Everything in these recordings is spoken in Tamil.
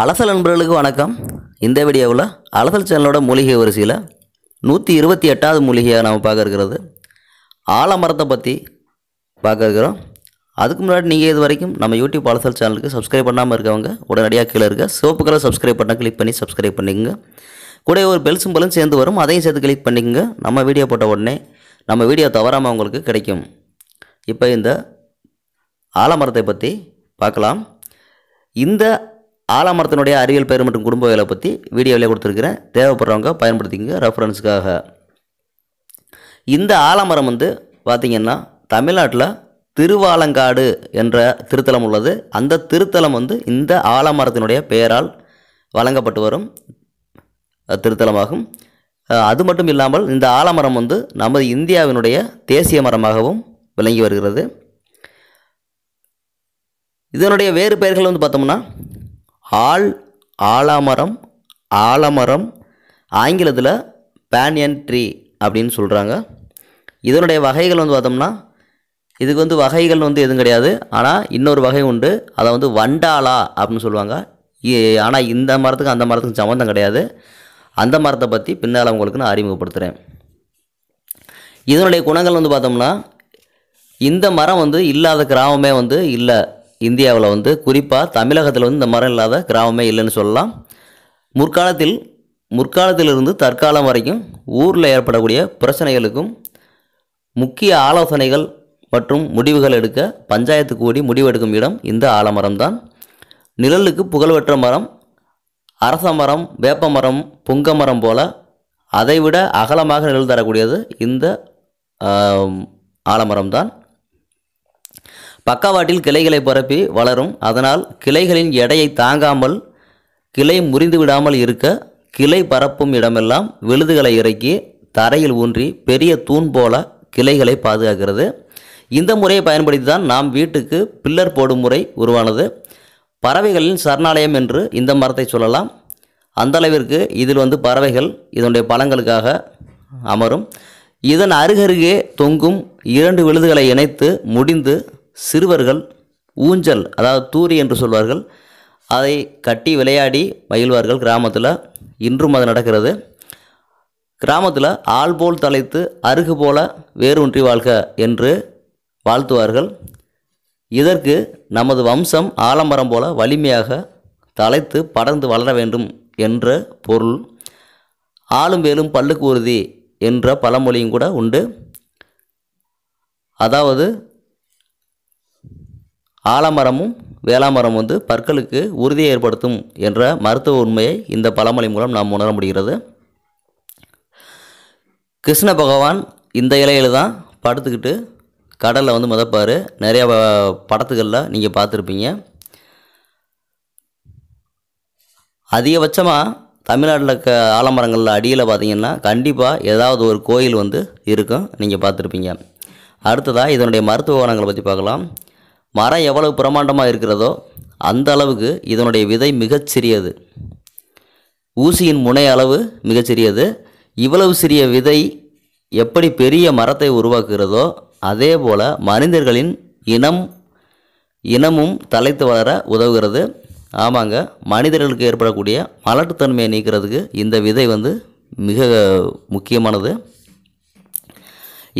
அலசல் நண்பர்களுக்கு வணக்கம் இந்த வீடியோவில் அலசல் சேனலோட மூலிகை வரிசையில் நூற்றி இருபத்தி எட்டாவது மூலிகையாக நம்ம பார்க்க இருக்கிறது ஆலமரத்தை பற்றி பார்க்க இருக்கிறோம் அதுக்கு முன்னாடி நீங்கள் இது வரைக்கும் நம்ம யூடியூப் அலசல் சேனலுக்கு சப்ஸ்கிரைப் பண்ணாமல் இருக்கவங்க உடனடியாக கீழே இருக்க சிவப்பு கலர் சப்ஸ்கிரைப் பண்ண கிளிக் பண்ணி சப்ஸ்கிரைப் பண்ணிக்கோங்க கூட ஒரு பெல் சிம்பலும் சேர்ந்து வரும் அதையும் சேர்த்து கிளிக் பண்ணிக்கோங்க நம்ம வீடியோ போட்ட உடனே நம்ம வீடியோ தவறாமல் உங்களுக்கு கிடைக்கும் இப்போ இந்த ஆலமரத்தை பற்றி பார்க்கலாம் இந்த ஆலமரத்தினுடைய அறிவியல் பெயர் மற்றும் குடும்ப வேலை பற்றி வீடியோவிலே கொடுத்துருக்கிறேன் தேவைப்படுறவங்க பயன்படுத்திக்கங்க ரெஃபரன்ஸுக்காக இந்த ஆலமரம் வந்து பார்த்திங்கன்னா தமிழ்நாட்டில் திருவாலங்காடு என்ற திருத்தலம் உள்ளது அந்த திருத்தலம் வந்து இந்த ஆலமரத்தினுடைய பெயரால் வழங்கப்பட்டு வரும் திருத்தலமாகும் அது மட்டும் இல்லாமல் இந்த ஆலமரம் வந்து நமது இந்தியாவினுடைய தேசிய மரமாகவும் விளங்கி வருகிறது இதனுடைய வேறு பெயர்கள் வந்து பார்த்தோம்னா ஆள் ஆலாமரம் ஆலமரம் ஆங்கிலத்தில் பேனியன் ட்ரீ அப்படின்னு சொல்கிறாங்க இதனுடைய வகைகள் வந்து பார்த்தோம்னா இதுக்கு வந்து வகைகள் வந்து எதுவும் கிடையாது ஆனால் இன்னொரு வகை உண்டு அதை வந்து வண்டாலா அப்படின்னு சொல்லுவாங்க ஆனால் இந்த மரத்துக்கும் அந்த மரத்துக்கும் சம்மந்தம் கிடையாது அந்த மரத்தை பற்றி பின்னால் உங்களுக்கு நான் அறிமுகப்படுத்துகிறேன் இதனுடைய குணங்கள் வந்து பார்த்தோம்னா இந்த மரம் வந்து இல்லாத கிராமமே வந்து இல்லை இந்தியாவில் வந்து குறிப்பாக தமிழகத்தில் வந்து இந்த மரம் இல்லாத கிராமமே இல்லைன்னு சொல்லலாம் முற்காலத்தில் முற்காலத்திலிருந்து தற்காலம் வரைக்கும் ஊரில் ஏற்படக்கூடிய பிரச்சனைகளுக்கும் முக்கிய ஆலோசனைகள் மற்றும் முடிவுகள் எடுக்க பஞ்சாயத்து கூடி முடிவெடுக்கும் இடம் இந்த ஆலமரம் தான் நிழலுக்கு புகழ்பெற்ற மரம் அரச மரம் வேப்ப மரம் புங்க மரம் போல அதைவிட அகலமாக நிழல் தரக்கூடியது இந்த ஆலமரம் தான் பக்கவாட்டில் கிளைகளை பரப்பி வளரும் அதனால் கிளைகளின் எடையை தாங்காமல் கிளை முறிந்து விடாமல் இருக்க கிளை பரப்பும் இடமெல்லாம் விழுதுகளை இறக்கி தரையில் ஊன்றி பெரிய தூண் போல கிளைகளை பாதுகாக்கிறது இந்த முறையை பயன்படுத்தி தான் நாம் வீட்டுக்கு பில்லர் போடும் முறை உருவானது பறவைகளின் சரணாலயம் என்று இந்த மரத்தை சொல்லலாம் அந்தளவிற்கு இதில் வந்து பறவைகள் இதனுடைய பழங்களுக்காக அமரும் இதன் அருகருகே தொங்கும் இரண்டு விழுதுகளை இணைத்து முடிந்து சிறுவர்கள் ஊஞ்சல் அதாவது தூரி என்று சொல்வார்கள் அதை கட்டி விளையாடி மகிழ்வார்கள் கிராமத்தில் இன்றும் அது நடக்கிறது கிராமத்தில் ஆள் போல் தலைத்து அருகு போல வேரூன்றி வாழ்க என்று வாழ்த்துவார்கள் இதற்கு நமது வம்சம் ஆலம்பரம் போல வலிமையாக தலைத்து படர்ந்து வளர வேண்டும் என்ற பொருள் ஆளும் வேலும் பல்லுக்கு உறுதி என்ற பழமொழியும் கூட உண்டு அதாவது ஆலமரமும் வேளாமரம் வந்து பற்களுக்கு உறுதியை ஏற்படுத்தும் என்ற மருத்துவ உண்மையை இந்த பழமொழி மூலம் நாம் உணர முடிகிறது கிருஷ்ண பகவான் இந்த இலையில் தான் படுத்துக்கிட்டு கடலில் வந்து மிதப்பார் நிறையா படத்துக்களில் நீங்கள் பார்த்துருப்பீங்க அதிகபட்சமாக தமிழ்நாட்டில் க ஆலமரங்களில் அடியில் பார்த்தீங்கன்னா கண்டிப்பாக ஏதாவது ஒரு கோயில் வந்து இருக்கும் நீங்கள் பார்த்துருப்பீங்க அடுத்ததாக இதனுடைய மருத்துவ குணங்களை பற்றி பார்க்கலாம் மரம் எவ்வளவு பிரமாண்டமாக இருக்கிறதோ அந்த அளவுக்கு இதனுடைய விதை மிகச்சிறியது ஊசியின் முனை அளவு மிகச்சிறியது இவ்வளவு சிறிய விதை எப்படி பெரிய மரத்தை உருவாக்குகிறதோ அதே போல் மனிதர்களின் இனம் இனமும் தலைத்து வளர உதவுகிறது ஆமாங்க மனிதர்களுக்கு ஏற்படக்கூடிய மலட்டுத்தன்மையை நீக்கிறதுக்கு இந்த விதை வந்து மிக முக்கியமானது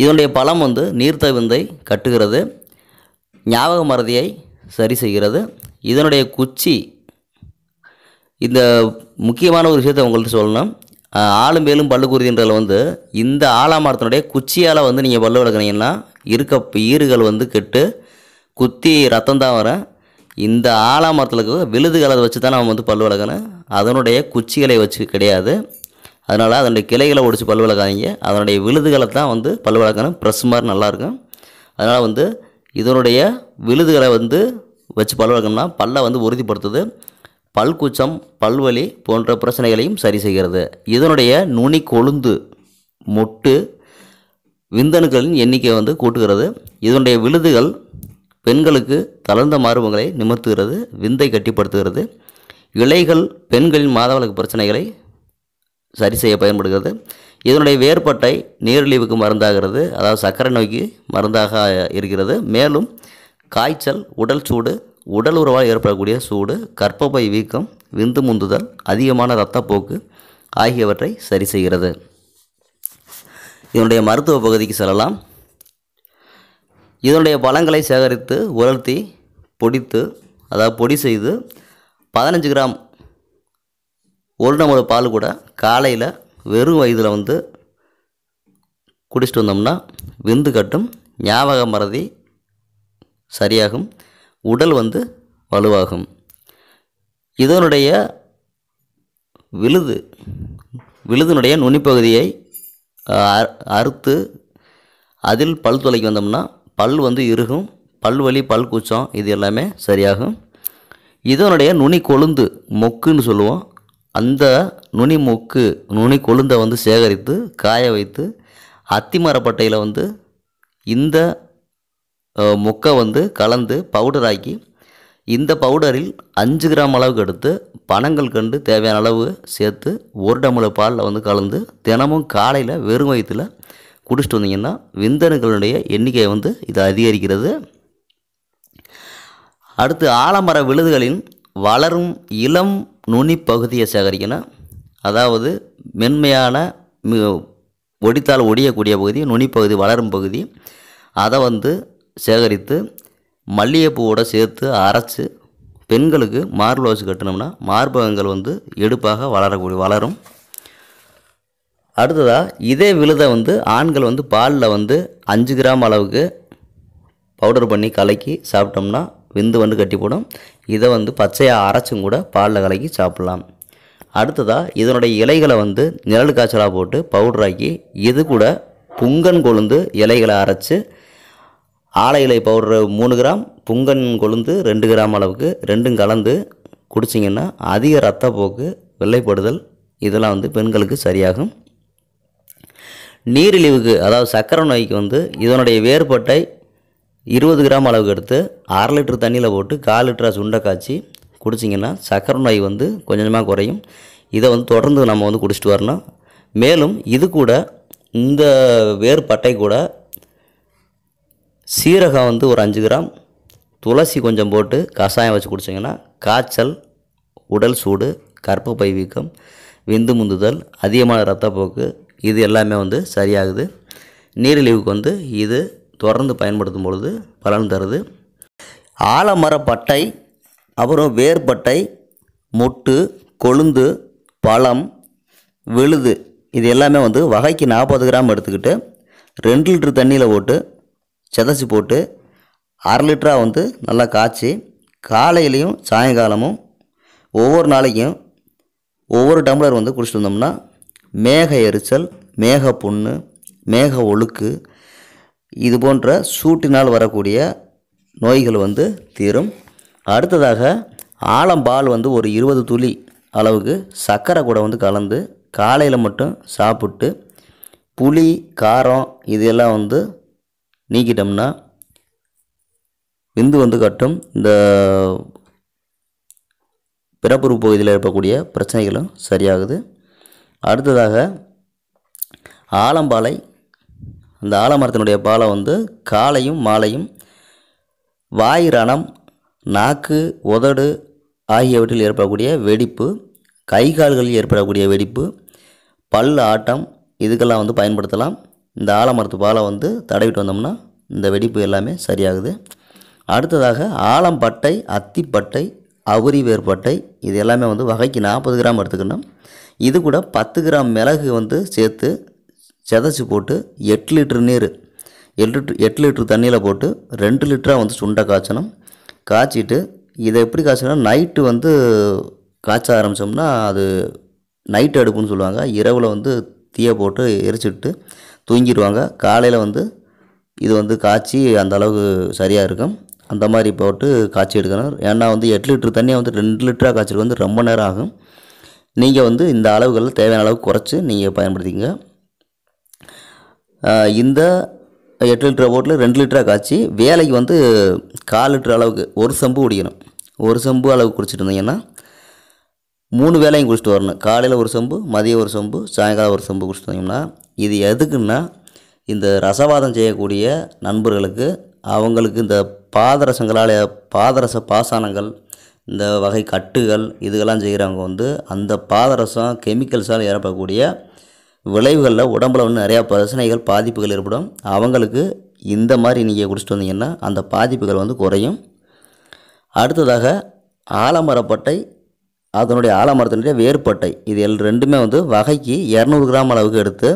இதனுடைய பலம் வந்து நீர்த்த விந்தை கட்டுகிறது ஞாபக மறதியை சரி செய்கிறது இதனுடைய குச்சி இந்த முக்கியமான ஒரு விஷயத்தை உங்கள்கிட்ட சொல்லணும் ஆளும் மேலும் பல்லு குருதின்றதில் வந்து இந்த ஆலாமரத்தினுடைய குச்சியால் வந்து நீங்கள் பல்லு விளக்குனீங்கன்னா இருக்க ஈறுகள் வந்து கெட்டு குத்தி ரத்தம் தான் வரும் இந்த ஆலாமரத்தில் விழுதுகளை அதை வச்சு தான் நம்ம வந்து பல்லு விளக்கணும் அதனுடைய குச்சிகளை வச்சு கிடையாது அதனால் அதனுடைய கிளைகளை ஒடிச்சு பல் விளக்காதீங்க அதனுடைய விழுதுகளை தான் வந்து பல் விளக்கணும் ப்ரெஸ் மாதிரி நல்லாயிருக்கும் அதனால் வந்து இதனுடைய விழுதுகளை வந்து வச்சு பல் வளர்க்கணும்னா பல்லை வந்து உறுதிப்படுத்துது பல்கூச்சம் பல்வலி போன்ற பிரச்சனைகளையும் சரி செய்கிறது இதனுடைய நுனி கொழுந்து மொட்டு விந்தணுக்களின் எண்ணிக்கை வந்து கூட்டுகிறது இதனுடைய விழுதுகள் பெண்களுக்கு தளர்ந்த மார்புகளை நிமர்த்துகிறது விந்தை கட்டிப்படுத்துகிறது இலைகள் பெண்களின் மாதவளக்கு பிரச்சனைகளை சரி செய்ய பயன்படுகிறது இதனுடைய வேறுபட்டை நீரிழிவுக்கு மருந்தாகிறது அதாவது சர்க்கரை நோய்க்கு மருந்தாக இருக்கிறது மேலும் காய்ச்சல் உடல் சூடு உடல் உறவால் ஏற்படக்கூடிய சூடு கற்பப்பை வீக்கம் விந்து முந்துதல் அதிகமான ரத்தப்போக்கு ஆகியவற்றை சரி செய்கிறது இதனுடைய மருத்துவ பகுதிக்கு செல்லலாம் இதனுடைய பழங்களை சேகரித்து உலர்த்தி பொடித்து அதாவது பொடி செய்து பதினஞ்சு கிராம் ஒரு நம்மளோட பால் கூட காலையில் வெறும் வயதில் வந்து குடிச்சிட்டு வந்தோம்னா விந்து கட்டும் ஞாபக மறதி சரியாகும் உடல் வந்து வலுவாகும் இதனுடைய விழுது விழுதினுடைய நுனிப்பகுதியை அறுத்து அதில் பல் துளைக்கு வந்தோம்னா பல் வந்து இறுகும் வலி பல் கூச்சம் இது எல்லாமே சரியாகும் இதனுடைய நுனி கொழுந்து மொக்குன்னு சொல்லுவோம் அந்த நுனி மூக்கு நுனி கொழுந்தை வந்து சேகரித்து காய வைத்து அத்திமரப்பட்டையில் வந்து இந்த முக்கை வந்து கலந்து பவுடராக்கி இந்த பவுடரில் அஞ்சு கிராம் அளவுக்கு எடுத்து பணங்கள் கண்டு தேவையான அளவு சேர்த்து ஒரு டம்ள பாலில் வந்து கலந்து தினமும் காலையில் வெறும் வயிற்றில் குடிச்சிட்டு வந்தீங்கன்னா விந்தணுக்களுடைய எண்ணிக்கை வந்து இது அதிகரிக்கிறது அடுத்து ஆலமர விழுதுகளின் வளரும் இளம் நுனி பகுதியை சேகரிக்கணும் அதாவது மென்மையான மிக ஒடித்தால் ஒடியக்கூடிய பகுதி நுனிப்பகுதி வளரும் பகுதி அதை வந்து சேகரித்து மல்லிகைப்பூவோடு சேர்த்து அரைச்சி பெண்களுக்கு மார்பில் வச்சு கட்டினோம்னா மார்பகங்கள் வந்து எடுப்பாக வளரக்கூடிய வளரும் அடுத்ததாக இதே விழுதை வந்து ஆண்கள் வந்து பாலில் வந்து அஞ்சு கிராம் அளவுக்கு பவுடர் பண்ணி கலக்கி சாப்பிட்டோம்னா விந்து வந்து கட்டி போடும் இதை வந்து பச்சையாக அரைச்சும் கூட பாலில் கலக்கி சாப்பிட்லாம் அடுத்ததாக இதனுடைய இலைகளை வந்து நிழல் காய்ச்சலாக போட்டு பவுடராக்கி இது கூட புங்கன் கொழுந்து இலைகளை அரைச்சி ஆலை இலை பவுடர் மூணு கிராம் புங்கன் கொழுந்து ரெண்டு கிராம் அளவுக்கு ரெண்டும் கலந்து குடிச்சிங்கன்னா அதிக ரத்தப்போக்கு வெள்ளைப்படுதல் இதெல்லாம் வந்து பெண்களுக்கு சரியாகும் நீரிழிவுக்கு அதாவது சக்கரை நோய்க்கு வந்து இதனுடைய வேறுபட்டை இருபது கிராம் அளவுக்கு எடுத்து அரை லிட்டர் தண்ணியில் போட்டு கால் லிட்டராக சுண்டை காய்ச்சி குடிச்சிங்கன்னா சக்கரை நோய் வந்து கொஞ்சமாக குறையும் இதை வந்து தொடர்ந்து நம்ம வந்து குடிச்சிட்டு வரணும் மேலும் இது கூட இந்த வேறுபட்டை கூட சீரகம் வந்து ஒரு அஞ்சு கிராம் துளசி கொஞ்சம் போட்டு கஷாயம் வச்சு குடிச்சிங்கன்னா காய்ச்சல் உடல் சூடு பை வீக்கம் விந்து முந்துதல் அதிகமான ரத்தப்போக்கு இது எல்லாமே வந்து சரியாகுது நீரிழிவுக்கு வந்து இது தொடர்ந்து பயன்படுத்தும் பொழுது பலன் தருது ஆலமர பட்டை அப்புறம் வேர்பட்டை மொட்டு கொழுந்து பழம் விழுது இது எல்லாமே வந்து வகைக்கு நாற்பது கிராம் எடுத்துக்கிட்டு ரெண்டு லிட்டரு தண்ணியில் போட்டு செதச்சி போட்டு அரை லிட்டராக வந்து நல்லா காய்ச்சி காலையிலையும் சாயங்காலமும் ஒவ்வொரு நாளைக்கும் ஒவ்வொரு டம்ளர் வந்து குடிச்சிட்டு வந்தோம்னா மேக எரிச்சல் மேக புண்ணு மேக ஒழுக்கு இது போன்ற சூட்டினால் வரக்கூடிய நோய்கள் வந்து தீரும் அடுத்ததாக ஆலம்பால் வந்து ஒரு இருபது துளி அளவுக்கு சர்க்கரை கூட வந்து கலந்து காலையில் மட்டும் சாப்பிட்டு புளி காரம் இதெல்லாம் வந்து நீக்கிட்டோம்னா விந்து வந்து கட்டும் இந்த பிறப்புறு பகுதியில் இருக்கக்கூடிய பிரச்சனைகளும் சரியாகுது அடுத்ததாக ஆலம்பாலை அந்த ஆலமரத்தினுடைய பாலை வந்து காலையும் மாலையும் வாய் ரணம் நாக்கு உதடு ஆகியவற்றில் ஏற்படக்கூடிய வெடிப்பு கை கால்களில் ஏற்படக்கூடிய வெடிப்பு பல் ஆட்டம் இதுக்கெல்லாம் வந்து பயன்படுத்தலாம் இந்த ஆலமரத்து பாலை வந்து தடவிட்டு வந்தோம்னா இந்த வெடிப்பு எல்லாமே சரியாகுது அடுத்ததாக ஆலம்பட்டை அத்திப்பட்டை அவுரி வேர்பட்டை இது எல்லாமே வந்து வகைக்கு நாற்பது கிராம் எடுத்துக்கணும் இது கூட பத்து கிராம் மிளகு வந்து சேர்த்து செதைச்சி போட்டு எட்டு லிட்ரு நீர் எட்டு எட்டு லிட்ரு தண்ணியில் போட்டு ரெண்டு லிட்டராக வந்து சுண்டை காய்ச்சணும் காய்ச்சிட்டு இதை எப்படி காய்ச்சினா நைட்டு வந்து காய்ச்ச ஆரம்பித்தோம்னா அது நைட்டு அடுப்புன்னு சொல்லுவாங்க இரவில் வந்து தீயை போட்டு எரிச்சிட்டு தூங்கிடுவாங்க காலையில் வந்து இது வந்து காய்ச்சி அந்த அளவுக்கு சரியாக இருக்கும் அந்த மாதிரி போட்டு காய்ச்சி எடுக்கணும் ஏன்னா வந்து எட்டு லிட்டர் தண்ணியை வந்து ரெண்டு லிட்டராக காய்ச்சலுக்கு வந்து ரொம்ப நேரம் ஆகும் நீங்கள் வந்து இந்த அளவுகளில் தேவையான அளவுக்கு குறைச்சி நீங்கள் பயன்படுத்திக்கங்க இந்த எட்டு லிட்டர் போட்டில் ரெண்டு லிட்டராக காய்ச்சி வேலைக்கு வந்து கால் லிட்டர் அளவுக்கு ஒரு சம்பு குடிக்கணும் ஒரு சம்பு அளவுக்கு குடிச்சிட்டு இருந்தீங்கன்னா மூணு வேலையும் குடிச்சிட்டு வரணும் காலையில் ஒரு சம்பு மதியம் ஒரு சம்பு சாயங்காலம் ஒரு சம்பு குடிச்சிட்டு வந்தீங்கன்னா இது எதுக்குன்னா இந்த ரசவாதம் செய்யக்கூடிய நண்பர்களுக்கு அவங்களுக்கு இந்த பாதரசங்களால் பாதரச பாசானங்கள் இந்த வகை கட்டுகள் இதுகெல்லாம் செய்கிறவங்க வந்து அந்த பாதரசம் கெமிக்கல்ஸால் ஏற்படக்கூடிய விளைவுகளில் உடம்புல வந்து நிறையா பிரச்சனைகள் பாதிப்புகள் ஏற்படும் அவங்களுக்கு இந்த மாதிரி நீங்கள் குடிச்சிட்டு வந்தீங்கன்னா அந்த பாதிப்புகள் வந்து குறையும் அடுத்ததாக ஆலமரப்பட்டை அதனுடைய ஆலமரத்தினுடைய வேறுபட்டை இது எல் ரெண்டுமே வந்து வகைக்கு இரநூறு கிராம் அளவுக்கு எடுத்து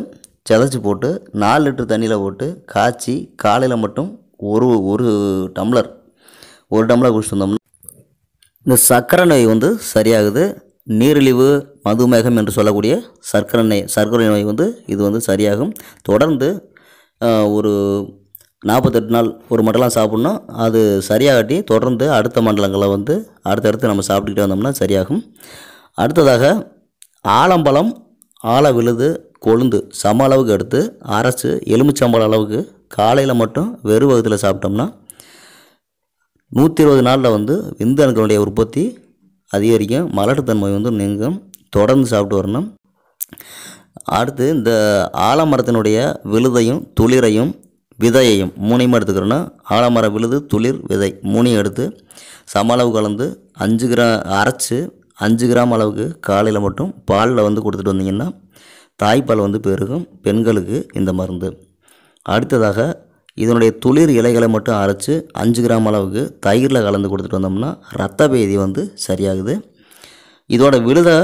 செதைச்சி போட்டு நாலு லிட்டர் தண்ணியில் போட்டு காய்ச்சி காலையில் மட்டும் ஒரு ஒரு டம்ளர் ஒரு டம்ளர் குடிச்சிட்டு வந்தோம்னா இந்த சர்க்கரை நோய் வந்து சரியாகுது நீரிழிவு மதுமேகம் என்று சொல்லக்கூடிய சர்க்கரை சர்க்கரை நோய் வந்து இது வந்து சரியாகும் தொடர்ந்து ஒரு நாற்பத்தெட்டு நாள் ஒரு மண்டலம் சாப்பிட்ணும் அது சரியாகட்டி தொடர்ந்து அடுத்த மண்டலங்களை வந்து அடுத்தடுத்து நம்ம சாப்பிட்டுக்கிட்டு வந்தோம்னா சரியாகும் அடுத்ததாக ஆலம்பழம் ஆல விழுது கொழுந்து சம அளவுக்கு எடுத்து அரைச்சி எலுமிச்சம்பழம் அளவுக்கு காலையில் மட்டும் வெறும் வகுத்தில் சாப்பிட்டோம்னா நூற்றி இருபது நாளில் வந்து விந்தணுக்களுடைய உற்பத்தி அதிகரிக்கும் மலட்டுத்தன்மை வந்து நீங்கும் தொடர்ந்து சாப்பிட்டு வரணும் அடுத்து இந்த ஆலமரத்தினுடைய விழுதையும் துளிரையும் விதையையும் மூணையும் எடுத்துக்கிறோன்னா ஆலமர விழுது துளிர் விதை மூணையும் எடுத்து சம அளவு கலந்து அஞ்சு கிரா அரைச்சி அஞ்சு கிராம் அளவுக்கு காலையில் மட்டும் பாலில் வந்து கொடுத்துட்டு வந்தீங்கன்னா தாய்ப்பால் வந்து பெருகும் பெண்களுக்கு இந்த மருந்து அடுத்ததாக இதனுடைய துளிர் இலைகளை மட்டும் அரைச்சி அஞ்சு கிராம் அளவுக்கு தயிரில் கலந்து கொடுத்துட்டு வந்தோம்னா ரத்த பேதி வந்து சரியாகுது இதோட விழுதை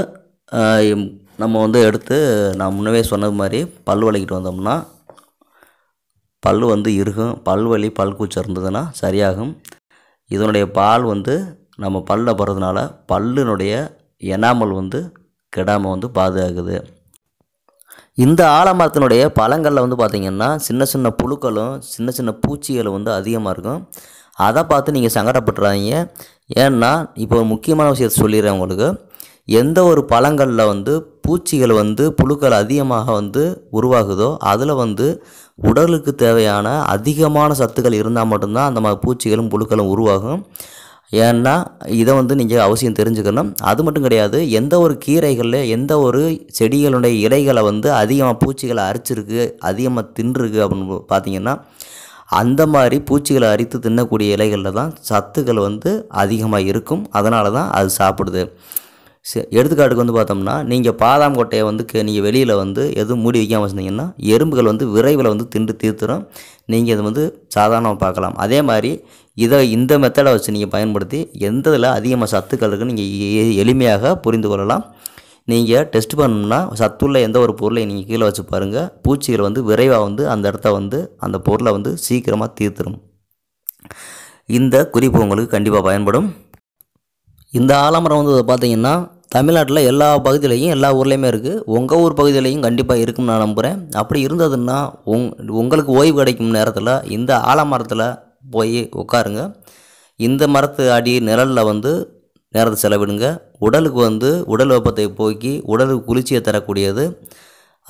நம்ம வந்து எடுத்து நான் முன்னவே சொன்னது மாதிரி பல் வலிக்கிட்டு வந்தோம்னா பல் வந்து வலி பல்வலி கூச்சம் இருந்ததுன்னா சரியாகும் இதனுடைய பால் வந்து நம்ம பல்ல போகிறதுனால பல்லினுடைய எனாமல் வந்து கெடாமல் வந்து பாதுகாக்குது இந்த ஆலமரத்தினுடைய பழங்களில் வந்து பார்த்திங்கன்னா சின்ன சின்ன புழுக்களும் சின்ன சின்ன பூச்சிகளும் வந்து அதிகமாக இருக்கும் அதை பார்த்து நீங்கள் சங்கடப்பட்டுறாதீங்க ஏன்னா இப்போ ஒரு முக்கியமான விஷயத்தை சொல்லிடுறேன் உங்களுக்கு எந்த ஒரு பழங்களில் வந்து பூச்சிகள் வந்து புழுக்கள் அதிகமாக வந்து உருவாகுதோ அதில் வந்து உடலுக்கு தேவையான அதிகமான சத்துக்கள் இருந்தால் மட்டும்தான் அந்த மாதிரி பூச்சிகளும் புழுக்களும் உருவாகும் ஏன்னா இதை வந்து நீங்கள் அவசியம் தெரிஞ்சுக்கணும் அது மட்டும் கிடையாது எந்த ஒரு கீரைகளில் எந்த ஒரு செடிகளுடைய இலைகளை வந்து அதிகமாக பூச்சிகளை அரிச்சிருக்கு அதிகமாக தின்றுருக்கு அப்படின்னு பார்த்தீங்கன்னா அந்த மாதிரி பூச்சிகளை அரித்து தின்னக்கூடிய இலைகளில் தான் சத்துக்கள் வந்து அதிகமாக இருக்கும் அதனால தான் அது சாப்பிடுது எடுத்துக்காட்டுக்கு வந்து பார்த்தோம்னா நீங்கள் பாதாம் கொட்டையை வந்து நீங்கள் வெளியில் வந்து எதுவும் மூடி வைக்காமல் வச்சுருந்தீங்கன்னா எறும்புகள் வந்து விரைவில் வந்து தின்று தீர்த்துரும் நீங்கள் இதை வந்து சாதாரணமாக பார்க்கலாம் அதே மாதிரி இதை இந்த மெத்தடை வச்சு நீங்கள் பயன்படுத்தி எந்த இதில் அதிகமாக சத்துக்கள் இருக்குன்னு நீங்கள் எளிமையாக புரிந்து கொள்ளலாம் நீங்கள் டெஸ்ட் பண்ணணும்னா சத்துள்ள எந்த ஒரு பொருளை நீங்கள் கீழே வச்சு பாருங்கள் பூச்சிகள் வந்து விரைவாக வந்து அந்த இடத்த வந்து அந்த பொருளை வந்து சீக்கிரமாக தீர்த்துரும் இந்த குறிப்பு உங்களுக்கு கண்டிப்பாக பயன்படும் இந்த ஆலமரம் வந்து பார்த்தீங்கன்னா தமிழ்நாட்டில் எல்லா பகுதியிலையும் எல்லா ஊர்லேயுமே இருக்குது உங்கள் ஊர் பகுதியிலையும் கண்டிப்பாக இருக்கும்னு நான் நம்புகிறேன் அப்படி இருந்ததுன்னா உங் உங்களுக்கு ஓய்வு கிடைக்கும் நேரத்தில் இந்த ஆலமரத்தில் போய் உட்காருங்க இந்த மரத்து அடி நிழலில் வந்து நேரத்தை செலவிடுங்க உடலுக்கு வந்து உடல் வெப்பத்தை போக்கி உடலுக்கு குளிர்ச்சியை தரக்கூடியது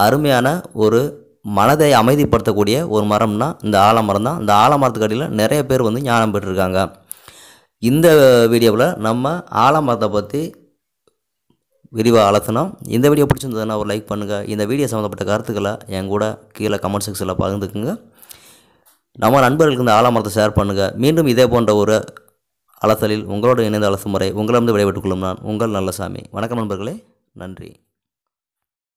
அருமையான ஒரு மனதை அமைதிப்படுத்தக்கூடிய ஒரு மரம்னா இந்த ஆலமரம் தான் இந்த ஆலமரத்துக்கு அடியில் நிறைய பேர் வந்து ஞானம் பெற்றிருக்காங்க இந்த வீடியோவில் நம்ம ஆலமரத்தை பற்றி விரிவாக அலசனம் இந்த வீடியோ பிடிச்சிருந்ததுன்னா ஒரு லைக் பண்ணுங்கள் இந்த வீடியோ சம்மந்தப்பட்ட கருத்துக்களை என் கூட கீழே கமெண்ட் செக்ஷனில் பகிர்ந்துக்குங்க நம்ம நண்பர்களுக்கு இந்த ஆலமரத்தை ஷேர் பண்ணுங்கள் மீண்டும் இதே போன்ற ஒரு அலசலில் உங்களோட இணைந்த அலசு முறை உங்களிடமிருந்து விடைபெற்றுக் கொள்ளும் நான் உங்கள் நல்லசாமி வணக்கம் நண்பர்களே நன்றி